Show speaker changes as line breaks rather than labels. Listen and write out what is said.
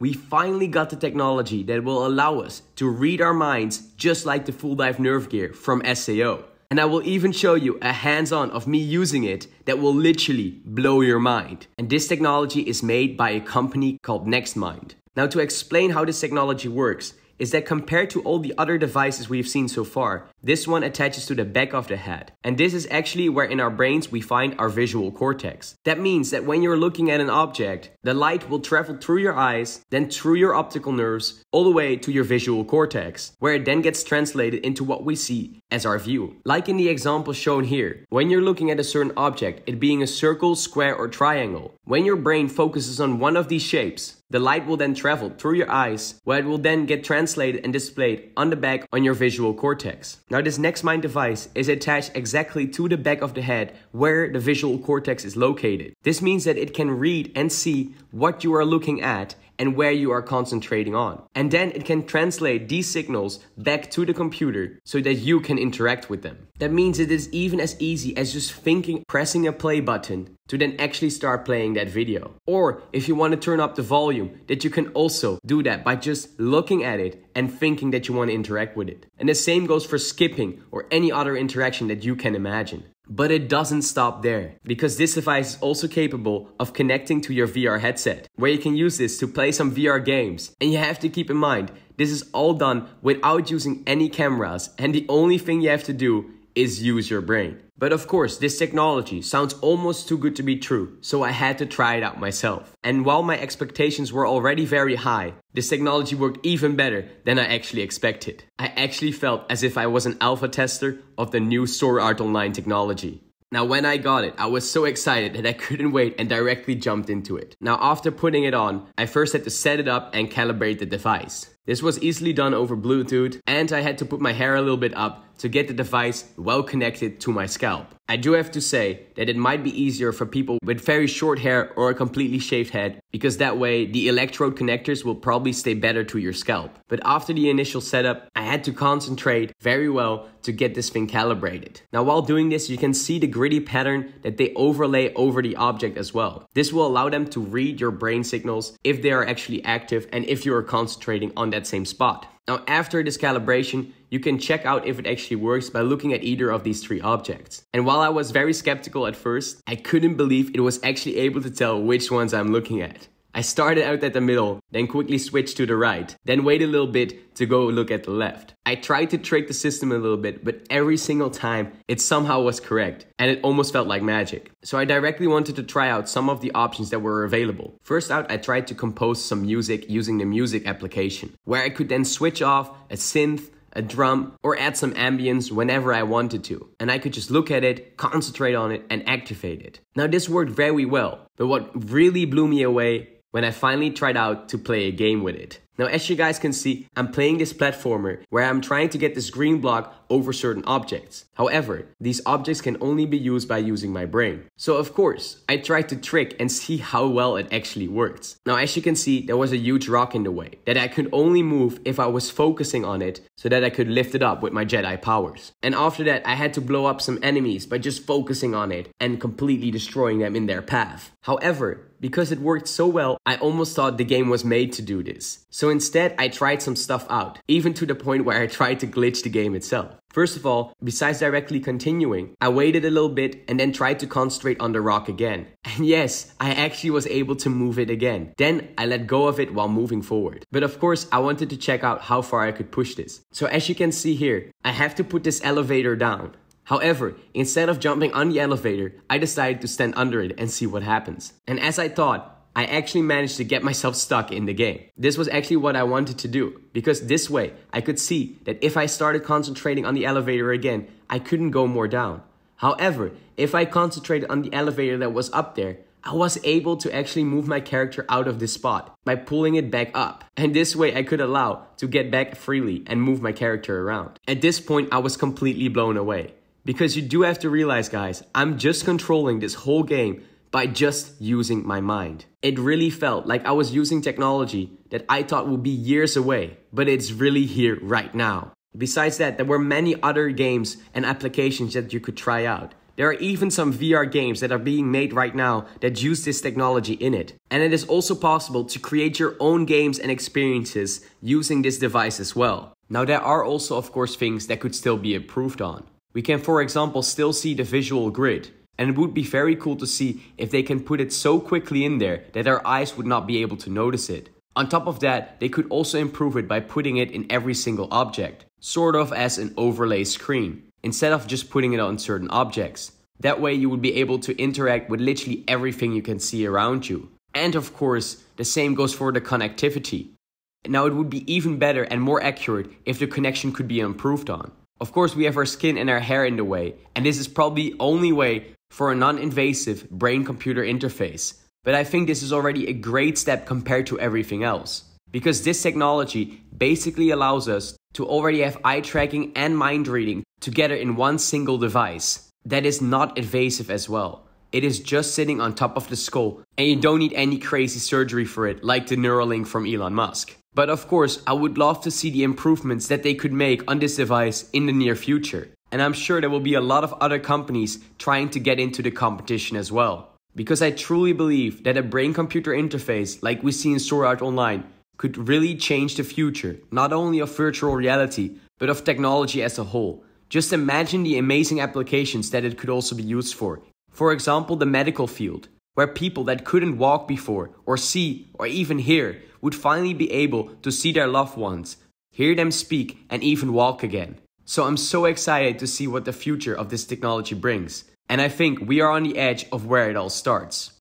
we finally got the technology that will allow us to read our minds just like the Full Dive Nerve Gear from SAO. And I will even show you a hands-on of me using it that will literally blow your mind. And this technology is made by a company called NextMind. Now to explain how this technology works, is that compared to all the other devices we've seen so far, this one attaches to the back of the head. And this is actually where in our brains we find our visual cortex. That means that when you're looking at an object, the light will travel through your eyes, then through your optical nerves, all the way to your visual cortex, where it then gets translated into what we see as our view. Like in the example shown here, when you're looking at a certain object, it being a circle, square, or triangle, when your brain focuses on one of these shapes, the light will then travel through your eyes, where it will then get translated and displayed on the back on your visual cortex. Now this next mind device is attached exactly to the back of the head where the visual cortex is located. This means that it can read and see what you are looking at and where you are concentrating on. And then it can translate these signals back to the computer so that you can interact with them. That means it is even as easy as just thinking, pressing a play button to then actually start playing that video. Or if you want to turn up the volume, that you can also do that by just looking at it and thinking that you want to interact with it. And the same goes for skipping or any other interaction that you can imagine. But it doesn't stop there, because this device is also capable of connecting to your VR headset, where you can use this to play some VR games. And you have to keep in mind, this is all done without using any cameras, and the only thing you have to do is use your brain. But of course, this technology sounds almost too good to be true, so I had to try it out myself. And while my expectations were already very high, this technology worked even better than I actually expected. I actually felt as if I was an alpha tester of the new Sword Art Online technology. Now, when I got it, I was so excited that I couldn't wait and directly jumped into it. Now, after putting it on, I first had to set it up and calibrate the device. This was easily done over Bluetooth, and I had to put my hair a little bit up to get the device well connected to my scalp. I do have to say that it might be easier for people with very short hair or a completely shaved head because that way the electrode connectors will probably stay better to your scalp. But after the initial setup, I had to concentrate very well to get this thing calibrated. Now while doing this, you can see the gritty pattern that they overlay over the object as well. This will allow them to read your brain signals if they are actually active and if you are concentrating on that same spot. Now after this calibration, you can check out if it actually works by looking at either of these three objects. And while I was very skeptical at first, I couldn't believe it was actually able to tell which ones I'm looking at. I started out at the middle, then quickly switched to the right, then wait a little bit to go look at the left. I tried to trick the system a little bit, but every single time it somehow was correct, and it almost felt like magic. So I directly wanted to try out some of the options that were available. First out, I tried to compose some music using the music application, where I could then switch off a synth, a drum, or add some ambience whenever I wanted to. And I could just look at it, concentrate on it, and activate it. Now, this worked very well, but what really blew me away when I finally tried out to play a game with it. Now, as you guys can see, I'm playing this platformer where I'm trying to get this green block over certain objects. However, these objects can only be used by using my brain. So of course, I tried to trick and see how well it actually worked. Now, as you can see, there was a huge rock in the way that I could only move if I was focusing on it so that I could lift it up with my Jedi powers. And after that, I had to blow up some enemies by just focusing on it and completely destroying them in their path. However, because it worked so well, I almost thought the game was made to do this. So instead, I tried some stuff out, even to the point where I tried to glitch the game itself. First of all, besides directly continuing, I waited a little bit and then tried to concentrate on the rock again. And yes, I actually was able to move it again. Then I let go of it while moving forward. But of course, I wanted to check out how far I could push this. So as you can see here, I have to put this elevator down. However, instead of jumping on the elevator, I decided to stand under it and see what happens. And as I thought, I actually managed to get myself stuck in the game. This was actually what I wanted to do, because this way I could see that if I started concentrating on the elevator again, I couldn't go more down. However, if I concentrated on the elevator that was up there, I was able to actually move my character out of this spot by pulling it back up. And this way I could allow to get back freely and move my character around. At this point, I was completely blown away. Because you do have to realize, guys, I'm just controlling this whole game by just using my mind. It really felt like I was using technology that I thought would be years away, but it's really here right now. Besides that, there were many other games and applications that you could try out. There are even some VR games that are being made right now that use this technology in it. And it is also possible to create your own games and experiences using this device as well. Now there are also of course things that could still be improved on. We can for example still see the visual grid, and it would be very cool to see if they can put it so quickly in there that our eyes would not be able to notice it. On top of that, they could also improve it by putting it in every single object, sort of as an overlay screen, instead of just putting it on certain objects. That way you would be able to interact with literally everything you can see around you. And of course, the same goes for the connectivity. Now it would be even better and more accurate if the connection could be improved on. Of course, we have our skin and our hair in the way, and this is probably the only way for a non-invasive brain-computer interface. But I think this is already a great step compared to everything else. Because this technology basically allows us to already have eye tracking and mind reading together in one single device that is not invasive as well. It is just sitting on top of the skull, and you don't need any crazy surgery for it, like the Neuralink from Elon Musk. But of course, I would love to see the improvements that they could make on this device in the near future. And I'm sure there will be a lot of other companies trying to get into the competition as well. Because I truly believe that a brain computer interface like we see in Sword Art Online could really change the future, not only of virtual reality, but of technology as a whole. Just imagine the amazing applications that it could also be used for. For example, the medical field, where people that couldn't walk before, or see, or even hear would finally be able to see their loved ones, hear them speak, and even walk again. So I'm so excited to see what the future of this technology brings. And I think we are on the edge of where it all starts.